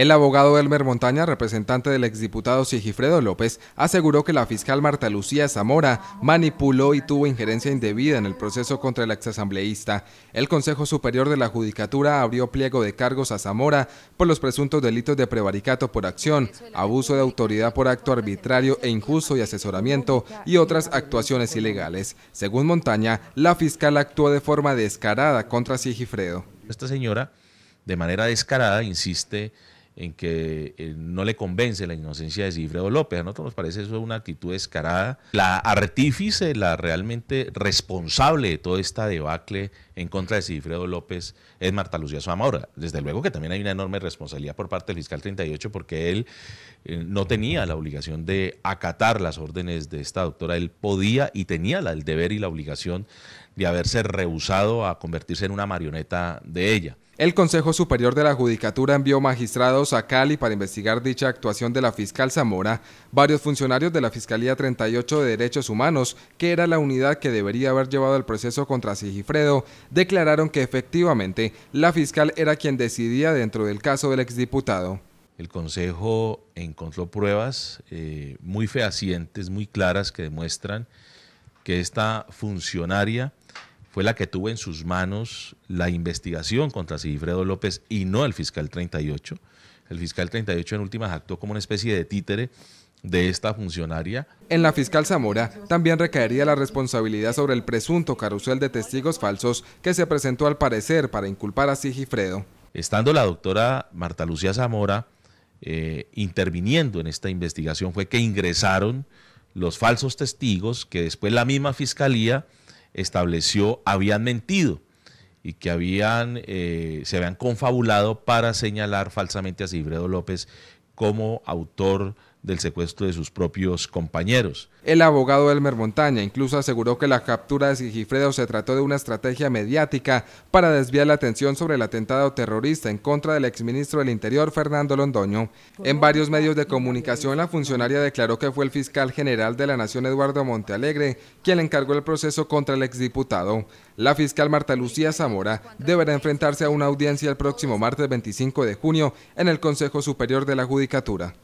El abogado Elmer Montaña, representante del exdiputado Sigifredo López, aseguró que la fiscal Marta Lucía Zamora manipuló y tuvo injerencia indebida en el proceso contra el exasambleísta. El Consejo Superior de la Judicatura abrió pliego de cargos a Zamora por los presuntos delitos de prevaricato por acción, abuso de autoridad por acto arbitrario e injusto y asesoramiento y otras actuaciones ilegales. Según Montaña, la fiscal actuó de forma descarada contra Sigifredo. Esta señora, de manera descarada, insiste en que eh, no le convence la inocencia de Cifredo López. A nosotros nos parece eso una actitud descarada. La artífice, la realmente responsable de toda esta debacle en contra de Cifredo López es Marta Lucía Zamora. Desde luego que también hay una enorme responsabilidad por parte del fiscal 38 porque él eh, no tenía la obligación de acatar las órdenes de esta doctora. Él podía y tenía la, el deber y la obligación y haberse rehusado a convertirse en una marioneta de ella. El Consejo Superior de la Judicatura envió magistrados a Cali para investigar dicha actuación de la fiscal Zamora. Varios funcionarios de la Fiscalía 38 de Derechos Humanos, que era la unidad que debería haber llevado el proceso contra Sigifredo, declararon que efectivamente la fiscal era quien decidía dentro del caso del exdiputado. El Consejo encontró pruebas eh, muy fehacientes, muy claras, que demuestran que esta funcionaria fue la que tuvo en sus manos la investigación contra Sigifredo López y no el fiscal 38. El fiscal 38 en últimas actuó como una especie de títere de esta funcionaria. En la fiscal Zamora también recaería la responsabilidad sobre el presunto carrusel de testigos falsos que se presentó al parecer para inculpar a Sigifredo. Estando la doctora Marta Lucía Zamora eh, interviniendo en esta investigación fue que ingresaron los falsos testigos que después la misma fiscalía estableció habían mentido y que habían, eh, se habían confabulado para señalar falsamente a Cibredo López como autor del secuestro de sus propios compañeros. El abogado Elmer Montaña incluso aseguró que la captura de Sigifredo se trató de una estrategia mediática para desviar la atención sobre el atentado terrorista en contra del exministro del Interior Fernando Londoño. En varios medios de comunicación la funcionaria declaró que fue el fiscal general de la Nación Eduardo Montealegre quien encargó el proceso contra el exdiputado. La fiscal Marta Lucía Zamora deberá enfrentarse a una audiencia el próximo martes 25 de junio en el Consejo Superior de la Judicatura.